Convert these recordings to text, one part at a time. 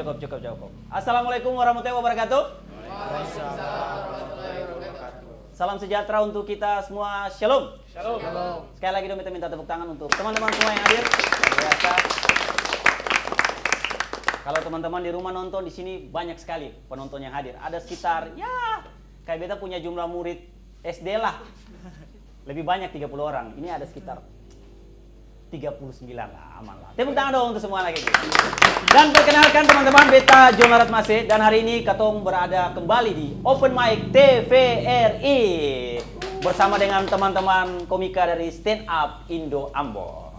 cukup, cukup, cukup. Assalamualaikum warahmatullahi wabarakatuh. Salam sejahtera untuk kita semua. Shalom. Shalom. Sekali lagi dong kita minta tepuk tangan untuk teman-teman semua yang hadir. Biasa. Kalau teman-teman di rumah nonton di sini banyak sekali penonton yang hadir. Ada sekitar ya kayak beta punya jumlah murid SD lah. Lebih banyak 30 orang. Ini ada sekitar 39 sembilan aman lah. Tepuk tangan dong untuk semua lagi. Dan perkenalkan teman-teman Beta Jonarat Masih dan hari ini Katong berada kembali di Open Mic TVRI bersama dengan teman-teman komika dari Stand Up Indo Ambon.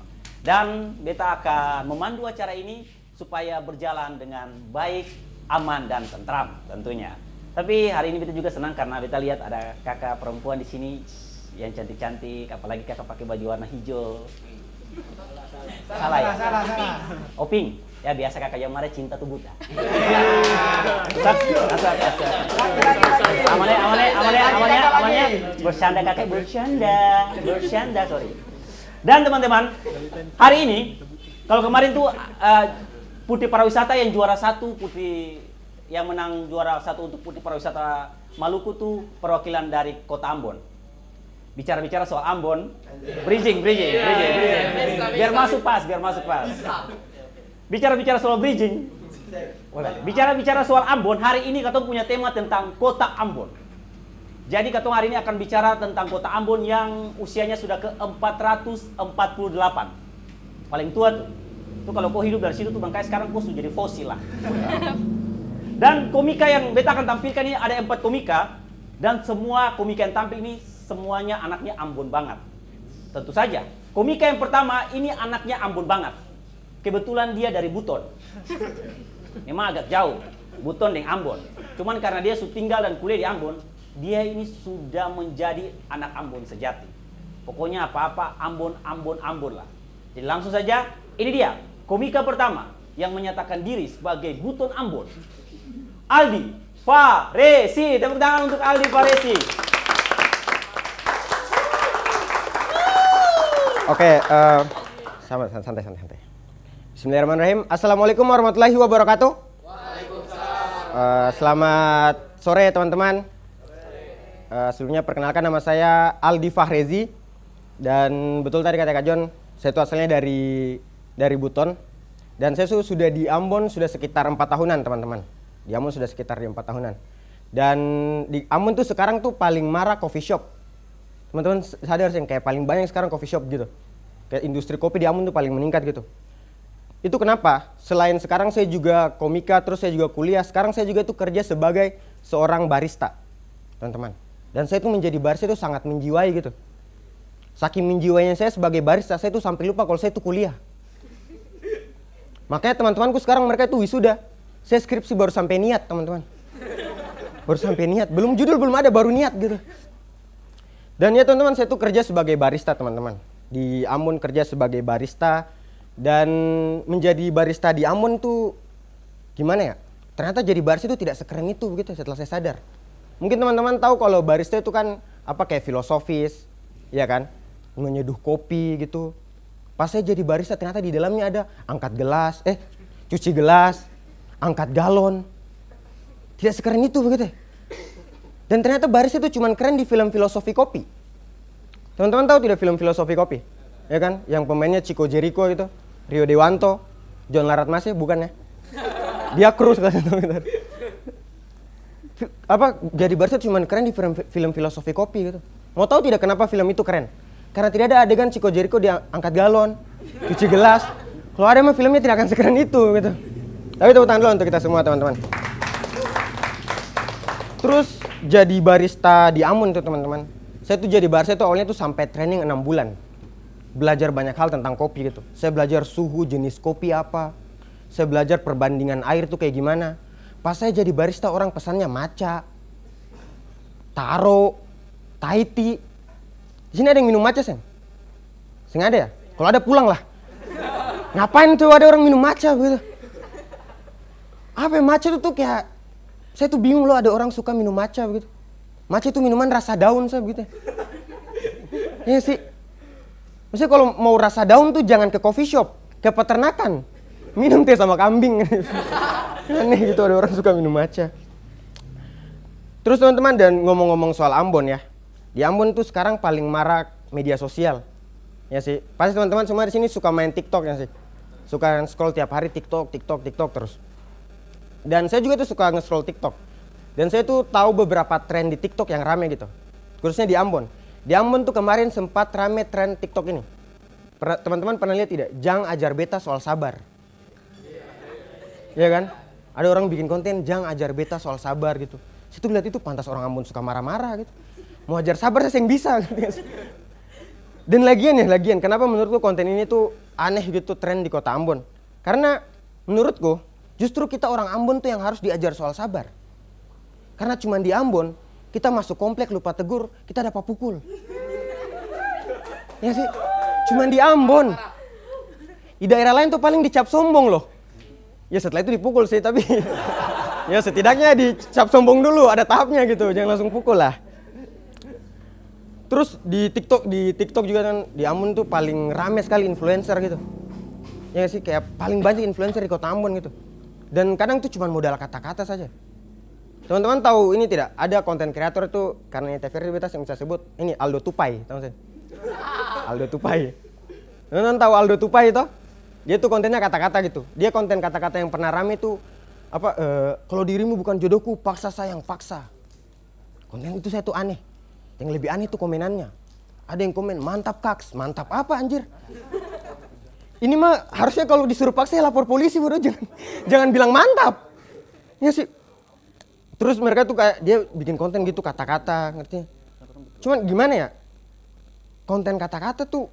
Dan Beta akan memandu acara ini supaya berjalan dengan baik, aman dan tentram tentunya. Tapi hari ini Beta juga senang karena Beta lihat ada kakak perempuan di sini yang cantik-cantik, apalagi kakak pakai baju warna hijau. Ya? Salah, salah, salah, salah. Oh, Oping. Ya biasa kakak Jamara cinta tuh buta. Amalnya, amalnya, amalnya, amalnya, amalnya. Bercanda kakak, bersyanda bersyanda sorry. Dan teman-teman, hari ini, kalau kemarin tuh uh, putri pariwisata yang juara satu, putri yang menang juara satu untuk putri pariwisata Maluku tuh perwakilan dari kota Ambon bicara-bicara soal Ambon, bridging, bridging, yeah, bridging, iya, bridging. Yeah, yeah, biar masuk pas, biar masuk pas. Bicara-bicara soal bridging, bicara-bicara soal Ambon, hari ini katong punya tema tentang kota Ambon. Jadi katong hari ini akan bicara tentang kota Ambon yang usianya sudah ke 448. Paling tua tuh. Tuh kalau kau hidup dari situ tuh bangkai sekarang kau sudah jadi fosil lah. Dan komika yang beta akan tampilkan ini ada empat komika dan semua komika yang tampil ini semuanya anaknya Ambon banget. Tentu saja, komika yang pertama ini anaknya Ambon banget. Kebetulan dia dari Buton. Memang agak jauh, Buton dengan Ambon. Cuman karena dia tinggal dan kuliah di Ambon, dia ini sudah menjadi anak Ambon sejati. Pokoknya apa-apa Ambon, Ambon, Ambon lah. Jadi langsung saja, ini dia komika pertama yang menyatakan diri sebagai Buton Ambon. Aldi Faresi. Tepuk tangan untuk Aldi Faresi. Oke, okay, uh, eh, santai, santai, santai. Bismillahirrahmanirrahim. Assalamualaikum warahmatullahi wabarakatuh. Waalaikumsalam. Uh, selamat sore teman-teman. Uh, sebelumnya perkenalkan nama saya Aldi Fahrezi dan betul tadi kata Kak John, saya itu asalnya dari dari Buton dan saya sudah di Ambon sudah sekitar empat tahunan teman-teman. Di Ambon sudah sekitar empat tahunan. Dan di Ambon tuh sekarang tuh paling marah coffee shop teman-teman sadar sih kayak paling banyak sekarang coffee shop gitu kayak industri kopi di Amun tuh paling meningkat gitu itu kenapa selain sekarang saya juga komika terus saya juga kuliah sekarang saya juga tuh kerja sebagai seorang barista teman-teman dan saya tuh menjadi barista itu sangat menjiwai gitu saking menjiwainya saya sebagai barista saya tuh sampai lupa kalau saya tuh kuliah makanya teman-temanku sekarang mereka tuh wisuda saya skripsi baru sampai niat teman-teman baru sampai niat belum judul belum ada baru niat gitu dan ya teman-teman, saya tuh kerja sebagai barista teman-teman. Di Amun kerja sebagai barista dan menjadi barista di Amun tuh gimana ya? Ternyata jadi barista itu tidak sekeren itu begitu setelah saya sadar. Mungkin teman-teman tahu kalau barista itu kan apa kayak filosofis, ya kan? Menyeduh kopi gitu. Pas saya jadi barista ternyata di dalamnya ada angkat gelas, eh cuci gelas, angkat galon. Tidak sekeren itu begitu. Dan ternyata baris itu cuman keren di film filosofi kopi. Teman-teman tahu tidak film filosofi kopi? Ya kan? Yang pemainnya Chico Jericho itu, Rio Dewanto, John masih ya, bukan ya? Dia Cruz kan apa jadi itu cuma keren di film, film filosofi kopi gitu. Mau tahu tidak kenapa film itu keren? Karena tidak ada adegan Chico Jericho diangkat galon, cuci gelas. Kalau ada mah filmnya tidak akan sekeren itu gitu. Tapi tepuk tangan dulu untuk kita semua teman-teman. Terus jadi barista di Amun tuh teman-teman. Saya tuh jadi barista tuh awalnya tuh sampai training enam bulan. Belajar banyak hal tentang kopi gitu. Saya belajar suhu, jenis kopi apa. Saya belajar perbandingan air tuh kayak gimana. Pas saya jadi barista orang pesannya maca, taro, taiti. Di sini ada yang minum maca, Sen? Seng ada ya? Kalau ada pulang lah. Ngapain tuh ada orang minum maca gitu? Apa ya, maca tuh, tuh kayak saya tuh bingung loh ada orang suka minum maca begitu. Maca itu minuman rasa daun saya begitu. Iya sih. Maksudnya kalau mau rasa daun tuh jangan ke coffee shop, ke peternakan. Minum teh sama kambing. Aneh gitu ada orang suka minum maca. Terus teman-teman dan ngomong-ngomong soal Ambon ya. Di Ambon tuh sekarang paling marak media sosial. Ya sih. Pasti teman-teman semua di sini suka main TikTok ya sih. Suka scroll tiap hari TikTok, TikTok, TikTok terus dan saya juga tuh suka nge-scroll TikTok dan saya tuh tahu beberapa tren di TikTok yang rame gitu khususnya di Ambon di Ambon tuh kemarin sempat rame tren TikTok ini teman-teman pernah lihat tidak Jang ajar beta soal sabar Iya kan ada orang bikin konten Jang ajar beta soal sabar gitu Situ lihat itu pantas orang Ambon suka marah-marah gitu mau ajar sabar saya yang bisa gitu. dan lagian ya lagian kenapa menurutku konten ini tuh aneh gitu tren di kota Ambon karena menurutku Justru kita orang Ambon tuh yang harus diajar soal sabar. Karena cuma di Ambon, kita masuk komplek lupa tegur, kita dapat pukul. Ya sih, cuma di Ambon. Di daerah lain tuh paling dicap sombong loh. Ya setelah itu dipukul sih, tapi ya setidaknya dicap sombong dulu, ada tahapnya gitu, jangan langsung pukul lah. Terus di TikTok, di TikTok juga kan di Ambon tuh paling rame sekali influencer gitu. Ya sih, kayak paling banyak influencer di kota Ambon gitu dan kadang itu cuma modal kata-kata saja. Teman-teman tahu ini tidak? Ada konten kreator itu karena Realitas yang bisa sebut ini Aldo Tupai, tahu saya? Aldo Tupai. Teman-teman tahu Aldo Tupai itu? Dia tuh kontennya kata-kata gitu. Dia konten kata-kata yang pernah rame tuh apa e, kalau dirimu bukan jodohku paksa sayang paksa. Konten itu saya tuh aneh. Yang lebih aneh tuh komenannya. Ada yang komen mantap kaks, mantap apa anjir? Ini mah harusnya kalau disuruh paksa ya lapor polisi bro, jangan jangan bilang mantap. Ya sih. Terus mereka tuh kayak dia bikin konten gitu kata-kata, ngerti? Cuman gimana ya? Konten kata-kata tuh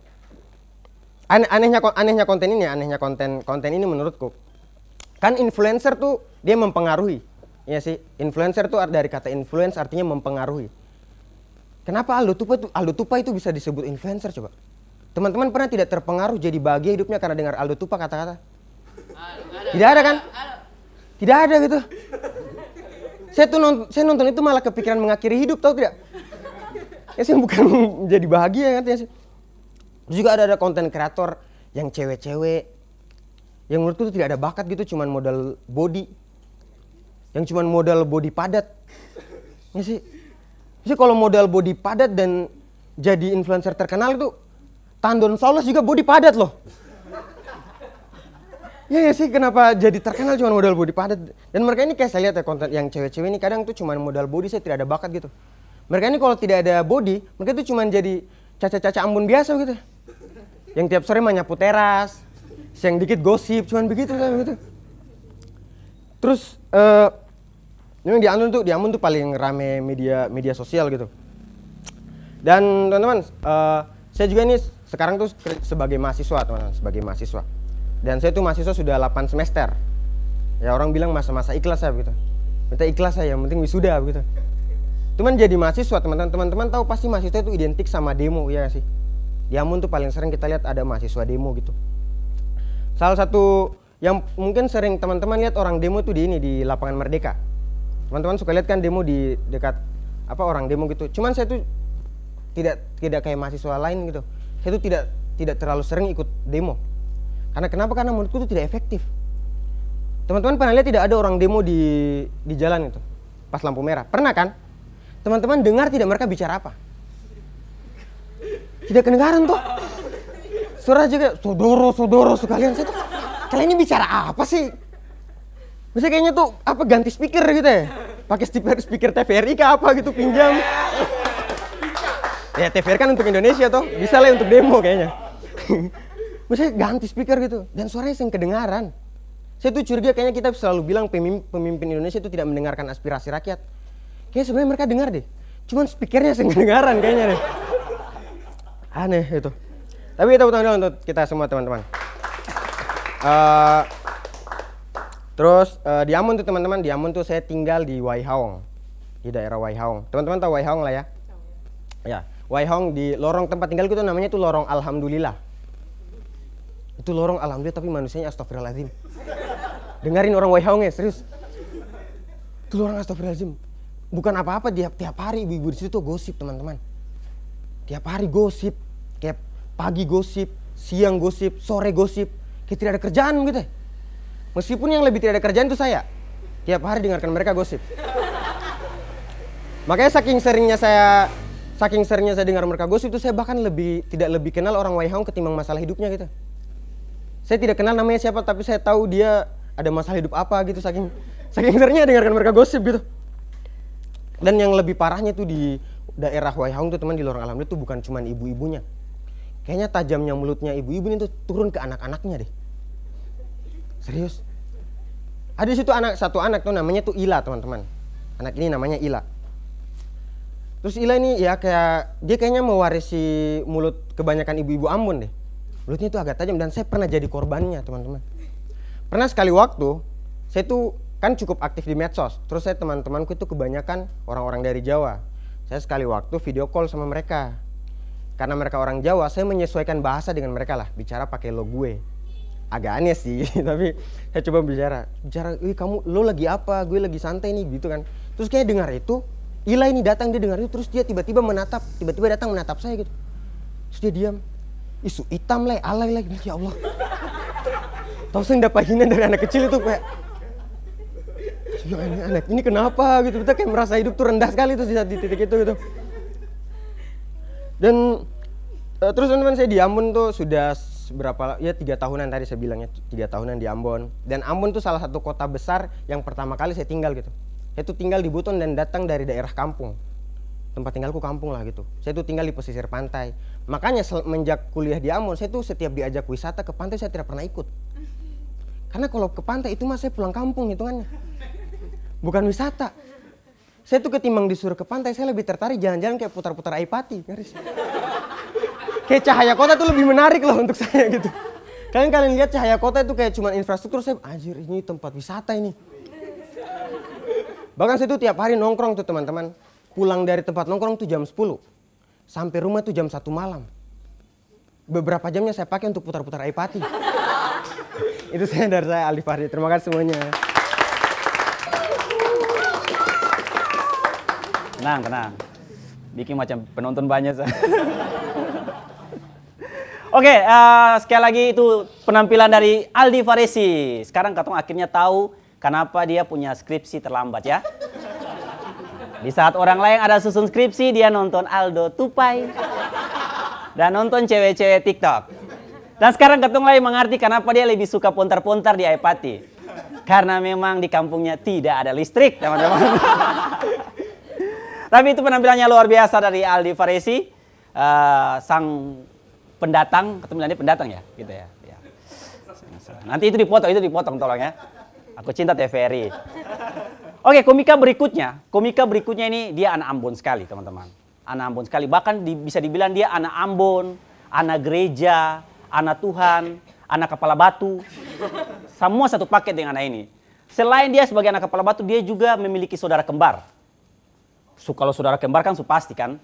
aneh anehnya anehnya konten ini ya, anehnya konten konten ini menurutku kan influencer tuh dia mempengaruhi ya sih influencer tuh dari kata influence artinya mempengaruhi kenapa Aldo Tupa itu Aldo Tupa itu bisa disebut influencer coba Teman-teman pernah tidak terpengaruh jadi bahagia hidupnya karena dengar Aldo Tupa kata-kata? Tidak ada kan? Tidak ada gitu. Saya tuh nonton, saya nonton itu malah kepikiran mengakhiri hidup tau tidak? Ya saya bukan jadi bahagia kan ya. Terus juga ada ada konten kreator yang cewek-cewek yang menurutku tuh tidak ada bakat gitu cuman modal body yang cuman modal body padat ya sih ya, sih kalau modal body padat dan jadi influencer terkenal itu Tandon Saulus juga body padat loh. Iya ya sih kenapa jadi terkenal cuma modal body padat dan mereka ini kayak saya lihat ya konten yang cewek-cewek ini kadang tuh cuma modal body saya tidak ada bakat gitu. Mereka ini kalau tidak ada body mereka tuh cuma jadi caca-caca Ambon biasa gitu. Yang tiap sore menyapu teras, siang dikit gosip, cuma begitu kan gitu. Terus ini uh, eh, di tuh di tuh paling rame media media sosial gitu. Dan teman-teman uh, saya juga ini sekarang tuh sebagai mahasiswa teman-teman sebagai mahasiswa dan saya tuh mahasiswa sudah 8 semester ya orang bilang masa-masa ikhlas saya begitu minta ikhlas saya yang penting wisuda begitu cuman jadi mahasiswa teman-teman teman-teman tahu pasti mahasiswa itu identik sama demo ya sih di Amun tuh paling sering kita lihat ada mahasiswa demo gitu salah satu yang mungkin sering teman-teman lihat orang demo tuh di ini di lapangan Merdeka teman-teman suka lihat kan demo di dekat apa orang demo gitu cuman saya tuh tidak tidak kayak mahasiswa lain gitu saya itu tidak tidak terlalu sering ikut demo karena kenapa karena menurutku itu tidak efektif teman-teman pernah lihat tidak ada orang demo di di jalan itu pas lampu merah pernah kan teman-teman dengar tidak mereka bicara apa tidak kedengaran tuh. suara juga sodoro sodoro sekalian saya tuh kalian ini bicara apa sih Maksudnya kayaknya tuh apa ganti speaker gitu ya pakai speaker speaker TVRI ke apa gitu pinjam ya TVR kan untuk Indonesia toh bisa lah untuk demo kayaknya misalnya ganti speaker gitu dan suaranya sering kedengaran saya tuh curiga kayaknya kita selalu bilang pemimpin, Indonesia itu tidak mendengarkan aspirasi rakyat kayaknya sebenarnya mereka dengar deh cuman speakernya sering kedengaran kayaknya deh aneh itu tapi kita tangan untuk kita semua teman-teman uh, terus uh, di Amun tuh teman-teman di Amun tuh saya tinggal di Waihaong di daerah Waihaong teman-teman tahu Waihaong lah ya ya Wai Hong di lorong tempat tinggalku itu namanya itu lorong Alhamdulillah. Itu lorong Alhamdulillah tapi manusianya Astagfirullahaladzim. Dengarin orang Wai Hong ya serius. Itu lorong Astagfirullahaladzim. Bukan apa-apa tiap tiap hari ibu-ibu disitu tuh gosip teman-teman. Tiap hari gosip, kayak pagi gosip, siang gosip, sore gosip. Kayak tidak ada kerjaan gitu Meskipun yang lebih tidak ada kerjaan itu saya. Tiap hari dengarkan mereka gosip. Makanya saking seringnya saya saking seringnya saya dengar mereka gosip itu saya bahkan lebih tidak lebih kenal orang Hong ketimbang masalah hidupnya gitu. Saya tidak kenal namanya siapa tapi saya tahu dia ada masalah hidup apa gitu saking saking seringnya dengarkan mereka gosip gitu. Dan yang lebih parahnya tuh di daerah Hong tuh teman di lorong alam itu bukan cuma ibu-ibunya. Kayaknya tajamnya mulutnya ibu-ibu ini tuh turun ke anak-anaknya deh. Serius. Ada situ anak satu anak tuh namanya tuh Ila teman-teman. Anak ini namanya Ila Terus Ila ini ya kayak dia kayaknya mewarisi mulut kebanyakan ibu-ibu Ambon deh. Mulutnya itu agak tajam dan saya pernah jadi korbannya teman-teman. Pernah sekali waktu saya tuh kan cukup aktif di medsos. Terus saya teman-temanku itu kebanyakan orang-orang dari Jawa. Saya sekali waktu video call sama mereka. Karena mereka orang Jawa, saya menyesuaikan bahasa dengan mereka lah. Bicara pakai lo gue. Agak aneh sih, tapi saya coba bicara. Bicara, kamu lo lagi apa? Gue lagi santai nih gitu kan. Terus kayak dengar itu, Ila ini datang dia dengar itu terus dia tiba-tiba menatap, tiba-tiba datang menatap saya gitu. Terus dia diam. Isu hitam lah, alay lah, ya Allah. Tahu saya dapat hina dari anak kecil itu kayak ya anak, anak ini kenapa gitu kita kayak merasa hidup tuh rendah sekali tuh di titik itu gitu dan uh, terus teman-teman saya di Ambon tuh sudah berapa ya tiga tahunan tadi saya bilangnya tiga tahunan di Ambon dan Ambon tuh salah satu kota besar yang pertama kali saya tinggal gitu saya tuh tinggal di Buton dan datang dari daerah kampung tempat tinggalku kampung lah gitu saya tuh tinggal di pesisir pantai makanya semenjak kuliah di Amon saya tuh setiap diajak wisata ke pantai saya tidak pernah ikut karena kalau ke pantai itu mah saya pulang kampung hitungannya bukan wisata saya tuh ketimbang disuruh ke pantai saya lebih tertarik jalan-jalan kayak putar-putar Aipati kayak cahaya kota tuh lebih menarik loh untuk saya gitu kalian kalian lihat cahaya kota itu kayak cuma infrastruktur saya anjir ini tempat wisata ini Bahkan saya tuh tiap hari nongkrong tuh teman-teman. Pulang dari tempat nongkrong tuh jam 10. Sampai rumah tuh jam 1 malam. Beberapa jamnya saya pakai untuk putar-putar Aipati. Itu saya dari saya Ali Fahri. Terima kasih semuanya. Tenang, tenang. Bikin macam penonton banyak. saya Oke, okay, uh, eh, sekali lagi itu penampilan dari Aldi Faresi. Sekarang katong akhirnya tahu kenapa dia punya skripsi terlambat ya. Di saat orang lain ada susun skripsi, dia nonton Aldo Tupai. Dan nonton cewek-cewek TikTok. Dan sekarang Ketung lagi mengerti kenapa dia lebih suka pontar-pontar di Aipati. Karena memang di kampungnya tidak ada listrik, teman-teman. Tapi itu penampilannya luar biasa dari Aldi Faresi. Uh, sang pendatang, ketemu nanti pendatang ya? Gitu ya, ya. Nanti itu dipotong, itu dipotong tolong ya. Aku cinta TVRI. Oke, komika berikutnya. Komika berikutnya ini dia anak Ambon sekali, teman-teman. Anak Ambon sekali. Bahkan di, bisa dibilang dia anak Ambon, anak gereja, anak Tuhan, anak kepala batu. Semua satu paket dengan anak ini. Selain dia sebagai anak kepala batu, dia juga memiliki saudara kembar. So, kalau saudara kembar kan so pasti kan.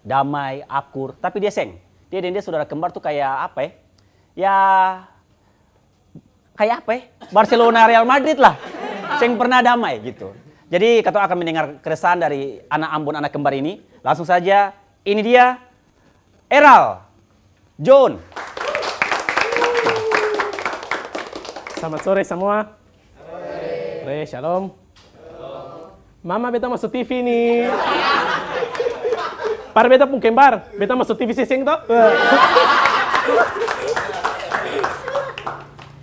Damai, akur, tapi dia seng. Dia dan dia saudara kembar tuh kayak apa ya? Ya kayak apa ya? Barcelona Real Madrid lah. Yang pernah damai gitu. Jadi kata akan mendengar keresahan dari anak Ambon anak kembar ini. Langsung saja ini dia Eral John. Selamat sore semua. Sore, shalom. shalom. Mama beta masuk TV nih. Par beta pun kembar, beta masuk TV sih sing toh.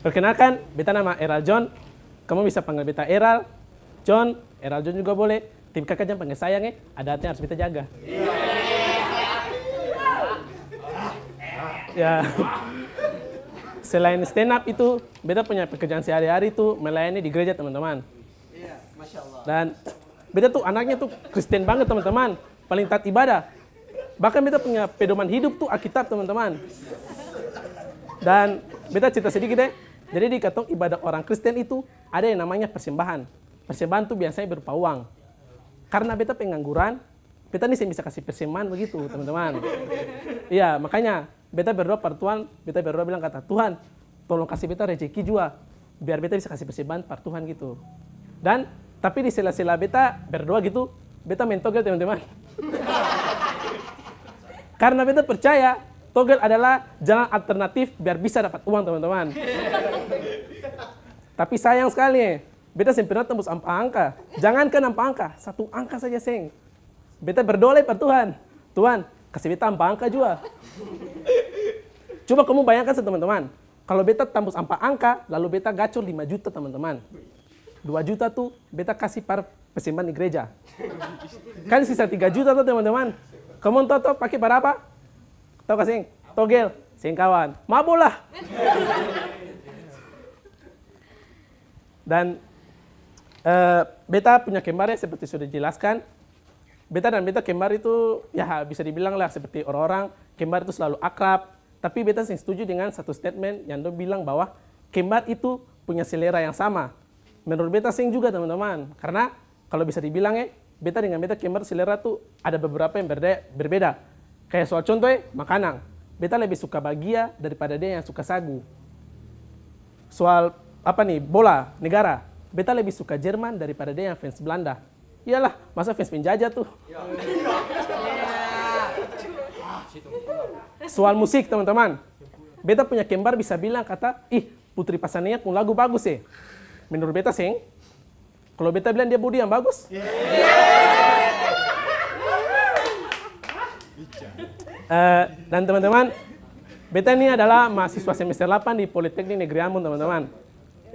Perkenalkan, beta nama Eral John. Kamu bisa panggil beta Eral, John, Eral John juga boleh. Tim kakak jangan panggil sayang ya, ada yang harus beta jaga. Ya. Selain stand up itu, beta punya pekerjaan sehari-hari itu melayani di gereja teman-teman. Iya, Dan beta tuh anaknya tuh Kristen banget teman-teman, paling taat ibadah. Bahkan beta punya pedoman hidup tuh Alkitab teman-teman. Dan beta cerita sedikit deh ya. Jadi di katong ibadah orang Kristen itu ada yang namanya persembahan. Persembahan itu biasanya berupa uang. Karena beta pengangguran, beta ini bisa kasih persembahan begitu, teman-teman. Iya, makanya beta berdoa pada Tuhan, beta berdoa bilang kata Tuhan, tolong kasih beta rezeki juga biar beta bisa kasih persembahan pada Tuhan gitu. Dan tapi di sela-sela beta berdoa gitu, beta mentogel teman-teman. Karena beta percaya Togel adalah jalan alternatif biar bisa dapat uang teman-teman. Tapi sayang sekali, beta sempurna tembus ampa angka. Jangankan ampa angka, satu angka saja seng. Beta berdoa per Tuhan. Tuhan, kasih beta ampa angka juga. Coba kamu bayangkan teman-teman. Kalau beta tembus ampa angka, lalu beta gacor 5 juta teman-teman. 2 juta tuh beta kasih par pesimpan di gereja. Kan sisa 3 juta tuh teman-teman. Kamu tahu pakai berapa? apa? Tau gak sing? Togel, sing kawan. Mabulah. Dan uh, beta punya kembar ya seperti sudah dijelaskan. Beta dan beta kembar itu ya bisa dibilang lah seperti orang-orang kembar itu selalu akrab. Tapi beta sing setuju dengan satu statement yang do bilang bahwa kembar itu punya selera yang sama. Menurut beta sing juga teman-teman. Karena kalau bisa dibilang ya, beta dengan beta kembar selera tuh ada beberapa yang berbeda. Kayak soal contoh, makanan. Beta lebih suka bagia daripada dia yang suka sagu. Soal apa nih bola negara. Beta lebih suka Jerman daripada dia yang fans Belanda. Iyalah, masa fans penjajah tuh. Iya. Soal musik teman-teman. Beta punya kembar bisa bilang kata, ih Putri Pasania pun lagu bagus ya. Menurut beta sih, kalau beta bilang dia budi yang bagus. Yeah. Eh, dan teman-teman, beta ini adalah mahasiswa semester 8 di Politeknik Negeri Ambon, teman-teman.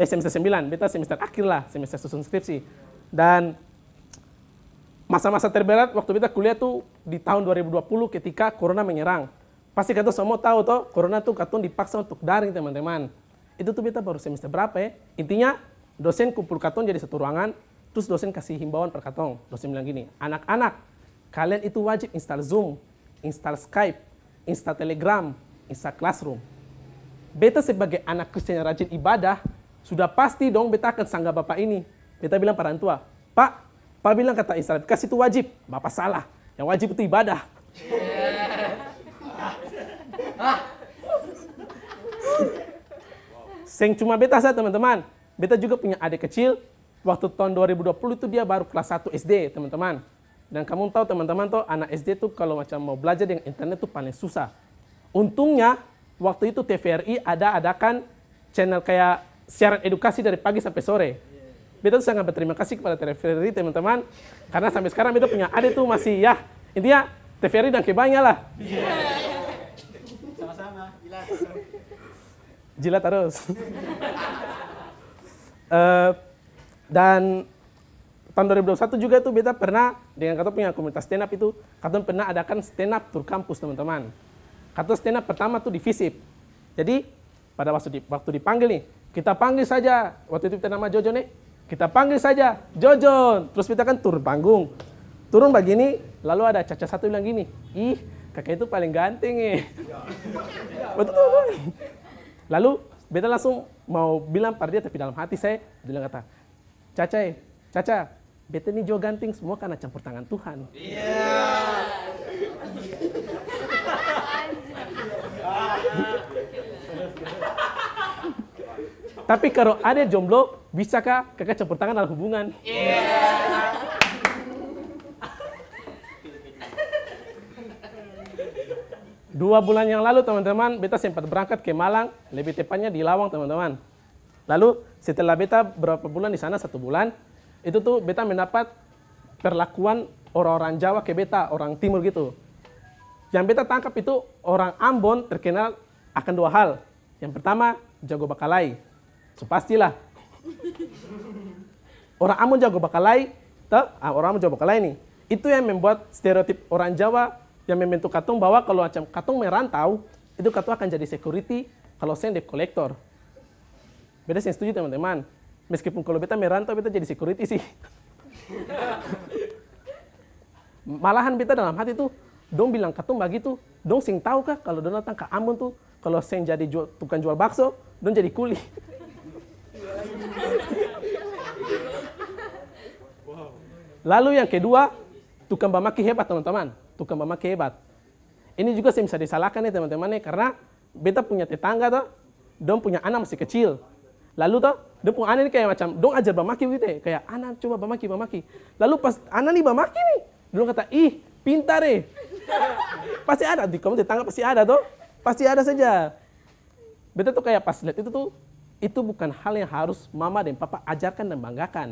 Eh, semester 9, beta semester akhir lah, semester susun skripsi. Dan masa-masa terberat waktu beta kuliah tuh di tahun 2020 ketika corona menyerang. Pasti kata semua tahu toh, corona tuh katun dipaksa untuk daring, teman-teman. Itu tuh beta baru semester berapa ya? Intinya dosen kumpul katun jadi satu ruangan, terus dosen kasih himbauan per katong. Dosen bilang gini, anak-anak, kalian itu wajib install Zoom install Skype, install Telegram, install Classroom. Beta sebagai anak Kristen yang rajin ibadah, sudah pasti dong beta akan sanggah bapak ini. Beta bilang para tua, Pak, Pak bilang kata install aplikasi itu wajib. Bapak salah, yang wajib itu ibadah. Seng cuma beta saja teman-teman. Beta juga punya adik kecil, waktu tahun 2020 itu dia baru kelas 1 SD teman-teman. Dan kamu tahu teman-teman tuh anak SD tuh kalau macam mau belajar dengan internet tuh paling susah. Untungnya waktu itu TVRI ada adakan channel kayak siaran edukasi dari pagi sampai sore. Beta tuh sangat berterima kasih kepada TVRI teman-teman karena sampai sekarang beta punya adik tuh masih ya intinya TVRI dan kebanyalah. lah. Sama-sama, jilat. Jilat terus. uh, dan tahun 2021 juga tuh beta pernah dengan kata punya komunitas stand up itu, kata pernah adakan stand up tur kampus teman-teman. Kata stand up pertama tuh di Jadi pada waktu di, waktu dipanggil nih, kita panggil saja. Waktu itu kita nama Jojo nih, kita panggil saja Jojo. Terus kita kan turun panggung. Turun begini, lalu ada caca satu bilang gini, ih kakek itu paling ganteng nih. Waktu itu Lalu beta langsung mau bilang pada dia tapi dalam hati saya bilang kata, Caca, Caca, bete ini jauh ganting semua karena campur tangan Tuhan. Iya. Tapi kalau ada jomblo, bisakah kakak campur tangan dalam hubungan? Iya. Dua bulan yang lalu teman-teman, beta sempat berangkat ke Malang, lebih tepatnya di Lawang teman-teman. Lalu setelah beta berapa bulan di sana, satu bulan, itu tuh beta mendapat perlakuan orang-orang Jawa ke beta, orang timur gitu. Yang beta tangkap itu orang Ambon terkenal akan dua hal. Yang pertama, jago bakalai. So pastilah. Orang Ambon jago bakalai, tuh, ah, orang Ambon jago bakalai nih. Itu yang membuat stereotip orang Jawa yang membentuk katung bahwa kalau macam katung merantau, itu katung akan jadi security kalau sendek kolektor Beda sih setuju teman-teman meskipun kalau beta merantau beta jadi security sih malahan beta dalam hati tuh dong bilang katung begitu dong sing tahu kah kalau dong datang ke Ambon tuh kalau sing jadi jual, tukang jual bakso dong jadi kuli lalu yang kedua tukang bamaki hebat teman-teman tukang bamaki hebat ini juga saya bisa disalahkan nih teman-teman nih karena beta punya tetangga tuh dong punya anak masih kecil Lalu toh, dia pun anak ni kayak macam, dong ajar bamaki begitu ya? Kayak anak coba bamaki, bamaki. Lalu pas anak ni bamaki nih, dia kata, ih pintar nih, pasti ada, di kamu tetangga pasti ada toh. Pasti ada saja. Betul tuh kayak pas lihat itu tuh, itu bukan hal yang harus mama dan papa ajarkan dan banggakan.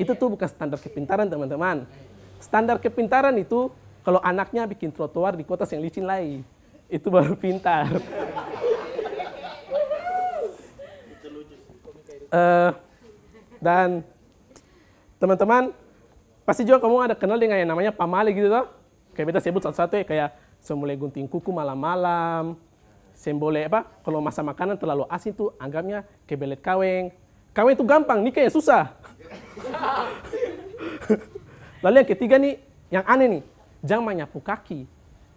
Itu tuh bukan standar kepintaran teman-teman. Standar kepintaran itu kalau anaknya bikin trotoar di kota yang licin lain, Itu baru pintar. Uh, dan teman-teman pasti juga kamu ada kenal dengan yang namanya pamali gitu toh. Kayak kita sebut satu-satu ya kayak semula gunting kuku malam-malam. Sembole apa? Kalau masa makanan terlalu asin tuh anggapnya kebelet kaweng. Kaweng itu gampang, nikah yang susah. Lalu yang ketiga nih, yang aneh nih, jangan menyapu kaki.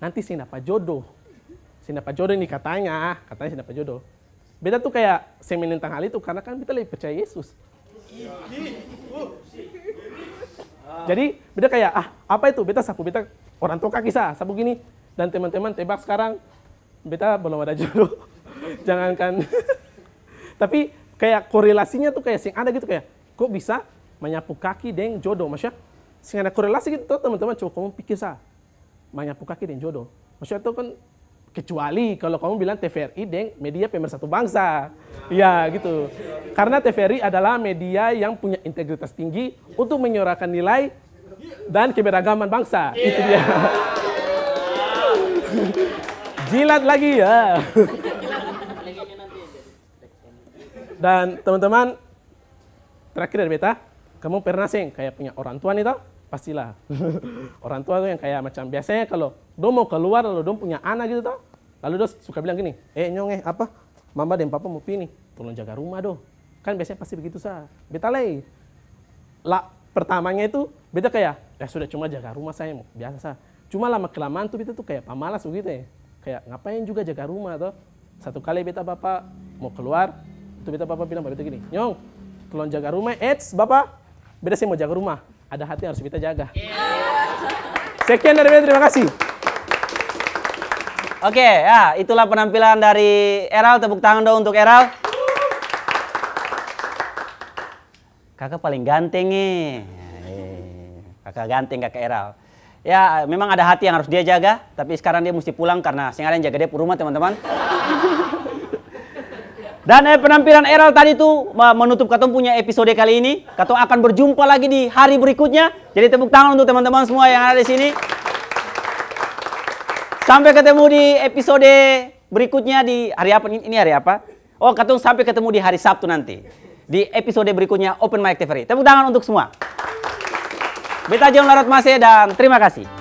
Nanti siapa jodoh. Siapa jodoh ini katanya, katanya siapa jodoh. Beda tuh kayak seminin tentang hal itu karena kan kita lebih percaya Yesus. Jadi beda kayak ah apa itu beta sapu beta orang tua kaki saya sapu gini dan teman-teman tebak sekarang beta belum ada jodoh jangankan tapi kayak korelasinya tuh kayak sing ada gitu kayak kok bisa menyapu kaki deng jodoh Masya? sing ada korelasi gitu teman-teman coba kamu pikir sah menyapu kaki deng jodoh maksudnya itu kan Kecuali kalau kamu bilang TVRI, Deng, media pemersatu bangsa. Ya, gitu. Karena TVRI adalah media yang punya integritas tinggi untuk menyuarakan nilai dan keberagaman bangsa. Yeah. Itu dia. Jilat lagi ya. dan teman-teman, terakhir dari beta, kamu pernah sih kayak punya orang tua nih tau? pastilah orang tua tuh yang kayak macam biasanya kalau dom mau keluar lalu dom punya anak gitu tau lalu dos suka bilang gini eh nyonge eh apa mama dan papa mau pilih tolong jaga rumah dong kan biasanya pasti begitu sah beta lay lah pertamanya itu beta kayak ya sudah cuma jaga rumah saya mau biasa sah cuma lama kelamaan tuh beta tuh kayak pamalas begitu ya kayak ngapain juga jaga rumah toh satu kali beta bapak mau keluar itu beta bapak bilang beta gini nyong tolong jaga rumah eits bapak beta sih mau jaga rumah ada hati yang harus kita jaga. Sekian dari saya, terima kasih. Oke, ya itulah penampilan dari Eral. Tepuk tangan dong untuk Eral. Kakak paling ganteng nih. Eh, kakak ganteng kakak Eral. Ya memang ada hati yang harus dia jaga, tapi sekarang dia mesti pulang karena sengaja jaga dia ke rumah teman-teman. Dan eh, penampilan Errol tadi tuh menutup Katong punya episode kali ini. Katong akan berjumpa lagi di hari berikutnya. Jadi tepuk tangan untuk teman-teman semua yang ada di sini. Sampai ketemu di episode berikutnya di hari apa ini hari apa? Oh, Katong sampai ketemu di hari Sabtu nanti. Di episode berikutnya Open Mic TV. Tepuk tangan untuk semua. Beta John Larut Mase dan terima kasih.